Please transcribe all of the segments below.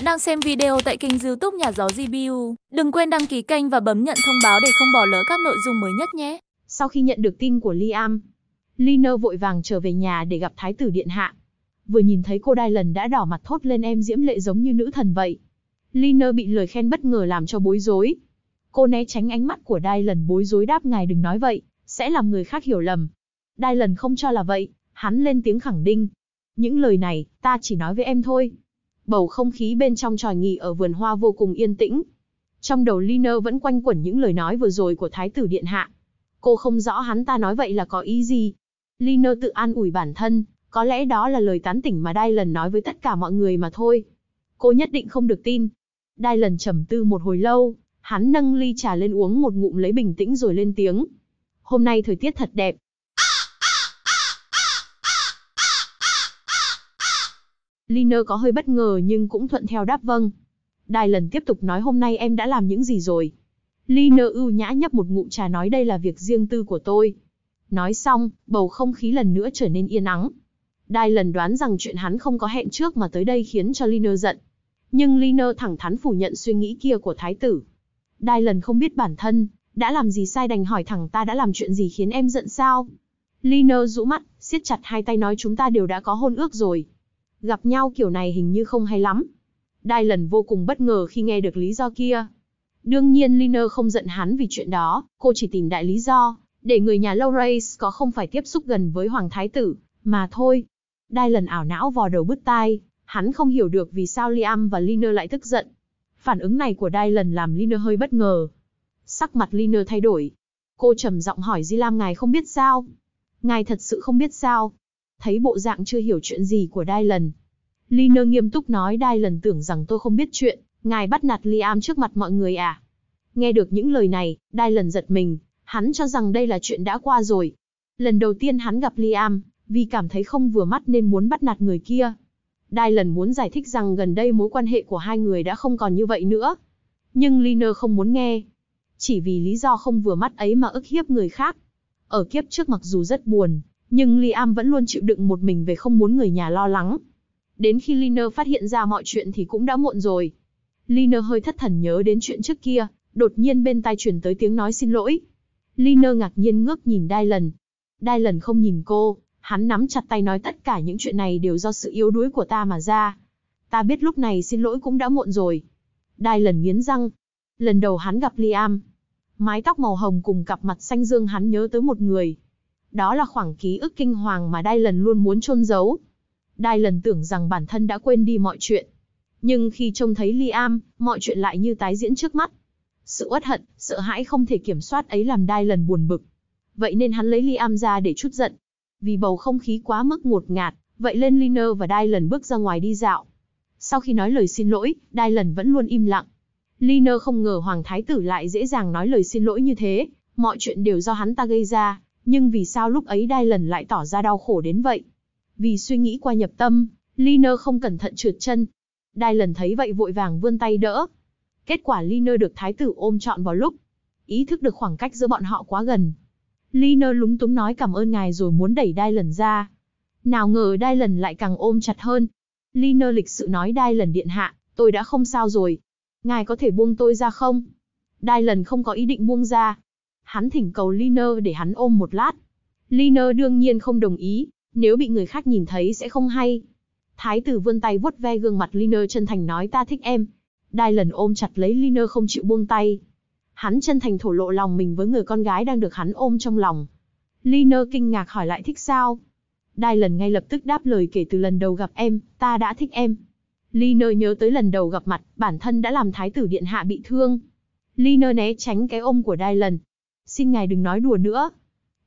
Bạn đang xem video tại kênh youtube Nhà Gió GBU. Đừng quên đăng ký kênh và bấm nhận thông báo để không bỏ lỡ các nội dung mới nhất nhé. Sau khi nhận được tin của Liam, Liner vội vàng trở về nhà để gặp Thái tử Điện Hạ. Vừa nhìn thấy cô Đai lần đã đỏ mặt thốt lên em diễm lệ giống như nữ thần vậy. Liner bị lời khen bất ngờ làm cho bối rối. Cô né tránh ánh mắt của Đai lần bối rối đáp ngài đừng nói vậy, sẽ làm người khác hiểu lầm. Đai lần không cho là vậy, hắn lên tiếng khẳng định. Những lời này, ta chỉ nói với em thôi bầu không khí bên trong tròi nghỉ ở vườn hoa vô cùng yên tĩnh. Trong đầu Liner vẫn quanh quẩn những lời nói vừa rồi của Thái tử Điện Hạ. Cô không rõ hắn ta nói vậy là có ý gì. Liner tự an ủi bản thân, có lẽ đó là lời tán tỉnh mà Đai Lần nói với tất cả mọi người mà thôi. Cô nhất định không được tin. Đai Lần trầm tư một hồi lâu, hắn nâng ly trà lên uống một ngụm lấy bình tĩnh rồi lên tiếng. Hôm nay thời tiết thật đẹp, Liner có hơi bất ngờ nhưng cũng thuận theo đáp vâng. Đài lần tiếp tục nói hôm nay em đã làm những gì rồi. Liner ưu nhã nhấp một ngụm trà nói đây là việc riêng tư của tôi. Nói xong, bầu không khí lần nữa trở nên yên ắng. Đài lần đoán rằng chuyện hắn không có hẹn trước mà tới đây khiến cho Liner giận. Nhưng Liner thẳng thắn phủ nhận suy nghĩ kia của thái tử. Đài lần không biết bản thân, đã làm gì sai đành hỏi thẳng ta đã làm chuyện gì khiến em giận sao? Liner rũ mắt, siết chặt hai tay nói chúng ta đều đã có hôn ước rồi gặp nhau kiểu này hình như không hay lắm. Đai lần vô cùng bất ngờ khi nghe được lý do kia. Đương nhiên Liner không giận hắn vì chuyện đó, cô chỉ tìm đại lý do, để người nhà Lawrence có không phải tiếp xúc gần với Hoàng Thái Tử, mà thôi. Đai lần ảo não vò đầu bứt tai, hắn không hiểu được vì sao Liam và Liner lại tức giận. Phản ứng này của Đai lần làm Liner hơi bất ngờ. Sắc mặt Liner thay đổi. Cô trầm giọng hỏi Di Lam ngài không biết sao. Ngài thật sự không biết sao thấy bộ dạng chưa hiểu chuyện gì của Đai Lần. Liner nghiêm túc nói Đai Lần tưởng rằng tôi không biết chuyện, ngài bắt nạt Liam trước mặt mọi người à. Nghe được những lời này, Đai Lần giật mình, hắn cho rằng đây là chuyện đã qua rồi. Lần đầu tiên hắn gặp Liam, vì cảm thấy không vừa mắt nên muốn bắt nạt người kia. Đai Lần muốn giải thích rằng gần đây mối quan hệ của hai người đã không còn như vậy nữa. Nhưng Liner không muốn nghe. Chỉ vì lý do không vừa mắt ấy mà ức hiếp người khác. Ở kiếp trước mặc dù rất buồn, nhưng Liam vẫn luôn chịu đựng một mình về không muốn người nhà lo lắng. Đến khi Liner phát hiện ra mọi chuyện thì cũng đã muộn rồi. Liner hơi thất thần nhớ đến chuyện trước kia, đột nhiên bên tai chuyển tới tiếng nói xin lỗi. Liner ngạc nhiên ngước nhìn Dylan. Dylan không nhìn cô, hắn nắm chặt tay nói tất cả những chuyện này đều do sự yếu đuối của ta mà ra. Ta biết lúc này xin lỗi cũng đã muộn rồi. Dylan nghiến răng. Lần đầu hắn gặp Liam. Mái tóc màu hồng cùng cặp mặt xanh dương hắn nhớ tới một người, đó là khoảng ký ức kinh hoàng mà Đai Lần luôn muốn chôn giấu. Đai Lần tưởng rằng bản thân đã quên đi mọi chuyện. Nhưng khi trông thấy Liam, mọi chuyện lại như tái diễn trước mắt. Sự uất hận, sợ hãi không thể kiểm soát ấy làm Đai Lần buồn bực. Vậy nên hắn lấy Liam ra để chút giận. Vì bầu không khí quá mức ngột ngạt, vậy lên Liner và Đai Lần bước ra ngoài đi dạo. Sau khi nói lời xin lỗi, Đai Lần vẫn luôn im lặng. Liner không ngờ Hoàng Thái Tử lại dễ dàng nói lời xin lỗi như thế, mọi chuyện đều do hắn ta gây ra, nhưng vì sao lúc ấy đai lần lại tỏ ra đau khổ đến vậy? Vì suy nghĩ qua nhập tâm, Liner không cẩn thận trượt chân. Đai lần thấy vậy vội vàng vươn tay đỡ. Kết quả Liner được thái tử ôm trọn vào lúc. Ý thức được khoảng cách giữa bọn họ quá gần. Liner lúng túng nói cảm ơn ngài rồi muốn đẩy đai lần ra. Nào ngờ đai lần lại càng ôm chặt hơn. Liner lịch sự nói đai lần điện hạ, tôi đã không sao rồi. Ngài có thể buông tôi ra không? Đai lần không có ý định buông ra, hắn thỉnh cầu Liner để hắn ôm một lát. Liner đương nhiên không đồng ý, nếu bị người khác nhìn thấy sẽ không hay. Thái tử vươn tay vuốt ve gương mặt Liner chân thành nói ta thích em. Đai lần ôm chặt lấy Liner không chịu buông tay. Hắn chân thành thổ lộ lòng mình với người con gái đang được hắn ôm trong lòng. Liner kinh ngạc hỏi lại thích sao? Đai lần ngay lập tức đáp lời kể từ lần đầu gặp em, ta đã thích em. Liner nhớ tới lần đầu gặp mặt, bản thân đã làm thái tử điện hạ bị thương. Liner né tránh cái ôm của Đai lần, xin ngài đừng nói đùa nữa.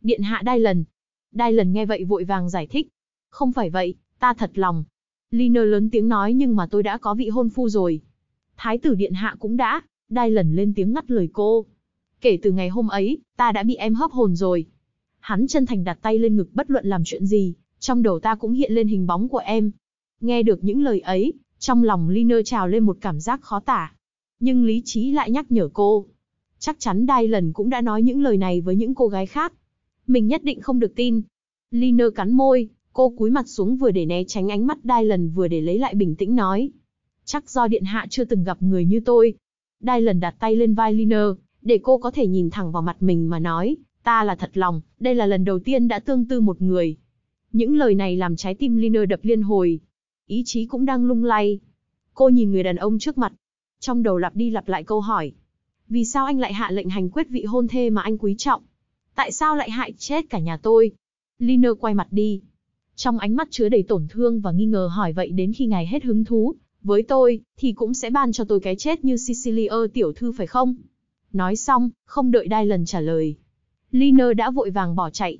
Điện hạ đai lần. Đai lần nghe vậy vội vàng giải thích. Không phải vậy, ta thật lòng. Liner lớn tiếng nói nhưng mà tôi đã có vị hôn phu rồi. Thái tử điện hạ cũng đã, đai lần lên tiếng ngắt lời cô. Kể từ ngày hôm ấy, ta đã bị em hấp hồn rồi. Hắn chân thành đặt tay lên ngực bất luận làm chuyện gì, trong đầu ta cũng hiện lên hình bóng của em. Nghe được những lời ấy, trong lòng Liner trào lên một cảm giác khó tả. Nhưng lý trí lại nhắc nhở cô, Chắc chắn đai lần cũng đã nói những lời này với những cô gái khác. Mình nhất định không được tin. Liner cắn môi, cô cúi mặt xuống vừa để né tránh ánh mắt đai lần vừa để lấy lại bình tĩnh nói. Chắc do điện hạ chưa từng gặp người như tôi. Đai lần đặt tay lên vai Liner, để cô có thể nhìn thẳng vào mặt mình mà nói, ta là thật lòng, đây là lần đầu tiên đã tương tư một người. Những lời này làm trái tim Liner đập liên hồi. Ý chí cũng đang lung lay. Cô nhìn người đàn ông trước mặt. Trong đầu lặp đi lặp lại câu hỏi, vì sao anh lại hạ lệnh hành quyết vị hôn thê mà anh quý trọng? Tại sao lại hại chết cả nhà tôi? Liner quay mặt đi. Trong ánh mắt chứa đầy tổn thương và nghi ngờ hỏi vậy đến khi ngài hết hứng thú, với tôi, thì cũng sẽ ban cho tôi cái chết như Sicilia tiểu thư phải không? Nói xong, không đợi đai lần trả lời. Liner đã vội vàng bỏ chạy.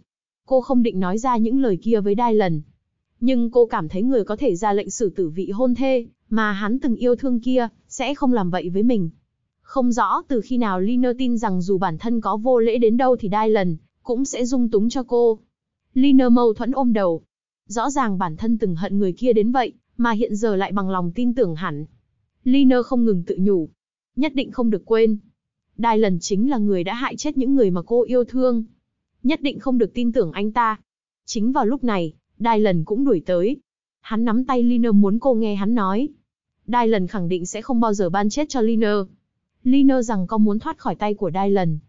Cô không định nói ra những lời kia với đai lần. Nhưng cô cảm thấy người có thể ra lệnh xử tử vị hôn thê, mà hắn từng yêu thương kia, sẽ không làm vậy với mình. Không rõ từ khi nào Liner tin rằng dù bản thân có vô lễ đến đâu thì Dylan cũng sẽ dung túng cho cô. Liner mâu thuẫn ôm đầu. Rõ ràng bản thân từng hận người kia đến vậy, mà hiện giờ lại bằng lòng tin tưởng hẳn. Liner không ngừng tự nhủ. Nhất định không được quên. Dylan chính là người đã hại chết những người mà cô yêu thương. Nhất định không được tin tưởng anh ta. Chính vào lúc này, Dylan cũng đuổi tới. Hắn nắm tay Liner muốn cô nghe hắn nói. Dylan khẳng định sẽ không bao giờ ban chết cho Liner. Lino rằng có muốn thoát khỏi tay của Dylan.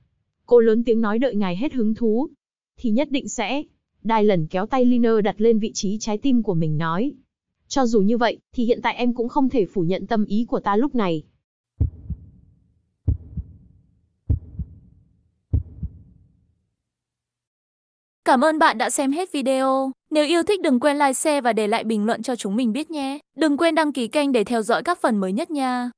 Cô lớn tiếng nói đợi ngài hết hứng thú. Thì nhất định sẽ. Dylan kéo tay Lino đặt lên vị trí trái tim của mình nói. Cho dù như vậy, thì hiện tại em cũng không thể phủ nhận tâm ý của ta lúc này. Cảm ơn bạn đã xem hết video. Nếu yêu thích đừng quên like, share và để lại bình luận cho chúng mình biết nhé. Đừng quên đăng ký kênh để theo dõi các phần mới nhất nha.